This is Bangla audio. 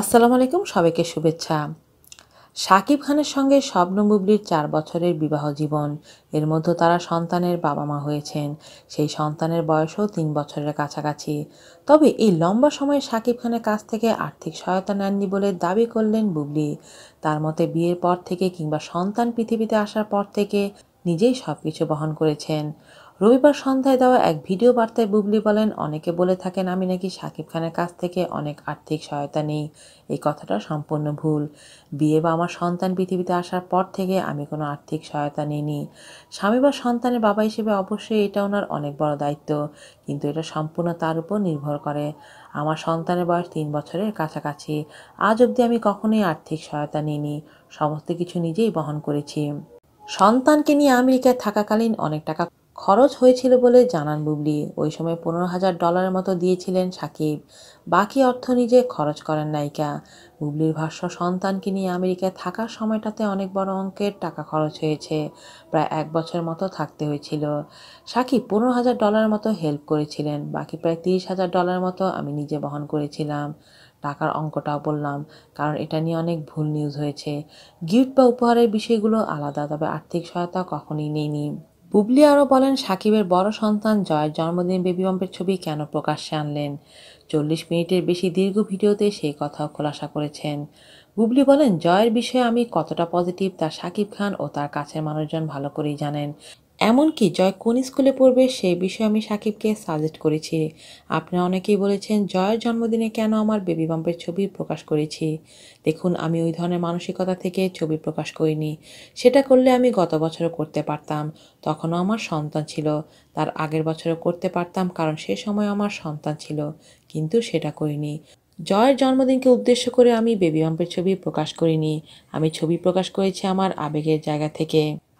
আসসালামু আলাইকুম সবাইকে শুভেচ্ছা সাকিব খানের সঙ্গে স্বপ্ন বুবলির চার বছরের বিবাহ জীবন এর মধ্যে তারা সন্তানের বাবা মা হয়েছেন সেই সন্তানের বয়সও তিন বছরের কাছাকাছি তবে এই লম্বা সময়ে সাকিব খানের কাছ থেকে আর্থিক সহায়তা নেননি বলে দাবি করলেন বুবলি তার মতে বিয়ের পর থেকে কিংবা সন্তান পৃথিবীতে আসার পর থেকে নিজেই সব কিছু বহন করেছেন রবিবার সন্ধ্যায় দেওয়া এক ভিডিও বার্তায় বুবলি বলেন অনেকে বলে থাকেন আমি নাকি শাকিব খানের কাছ থেকে অনেক আর্থিক সহায়তা নেই এই কথাটা সম্পূর্ণ ভুল বিয়ে বা আমার সন্তান পৃথিবীতে আসার পর থেকে আমি কোনো আর্থিক সহায়তা নিইনি স্বামী বা সন্তানের বাবা হিসেবে অবশ্যই এটা ওনার অনেক বড় দায়িত্ব কিন্তু এটা সম্পূর্ণ তার উপর নির্ভর করে আমার সন্তানের বয়স তিন বছরের কাছাকাছি আজ অবধি আমি কখনোই আর্থিক সহায়তা নিইনি সমস্ত কিছু নিজেই বহন করেছি সন্তানকে নিয়ে আমেরিকায় থাকাকালীন অনেক টাকা খরচ হয়েছিল বলে জানান বুবলি ওই সময় পনেরো হাজার ডলারের মতো দিয়েছিলেন সাকিব বাকি অর্থ নিজে খরচ করেন নায়িকা বুবলির ভাষ্য সন্তানকে নিয়ে আমেরিকায় থাকার সময়টাতে অনেক বড় অঙ্কের টাকা খরচ হয়েছে প্রায় এক বছর মতো থাকতে হয়েছিল সাকিব পনেরো হাজার ডলারের মতো হেল্প করেছিলেন বাকি প্রায় তিরিশ হাজার ডলারের মতো আমি নিজে বহন করেছিলাম টাকার অঙ্কটাও বললাম কারণ এটা নিয়ে অনেক ভুল নিউজ হয়েছে গিফট বা উপহারের বিষয়গুলো আলাদা তবে আর্থিক সহায়তা কখনই নেইনি বুবলি আরও বলেন সাকিবের বড় সন্তান জয়ের জন্মদিন বেবি বাম্পের ছবি কেন প্রকাশ্যে আনলেন চল্লিশ মিনিটের বেশি দীর্ঘ ভিডিওতে সেই কথাও খোলাসা করেছেন বুবলি বলেন জয়ের বিষয়ে আমি কতটা পজিটিভ তা সাকিব খান ও তার কাছের মানুষজন ভালো করেই জানেন এমনকি জয় কোন স্কুলে পড়বে সেই বিষয়ে আমি সাকিবকে সাজেস্ট করেছি আপনারা অনেকেই বলেছেন জয়ের জন্মদিনে কেন আমার বেবি বাম্পের ছবি প্রকাশ করেছি দেখুন আমি ওই ধরনের মানসিকতা থেকে ছবি প্রকাশ করিনি সেটা করলে আমি গত বছরও করতে পারতাম তখনও আমার সন্তান ছিল তার আগের বছরও করতে পারতাম কারণ সে সময় আমার সন্তান ছিল কিন্তু সেটা করিনি জয়ের জন্মদিনকে উদ্দেশ্য করে আমি বেবি বাম্পের ছবি প্রকাশ করিনি আমি ছবি প্রকাশ করেছি আমার আবেগের জায়গা থেকে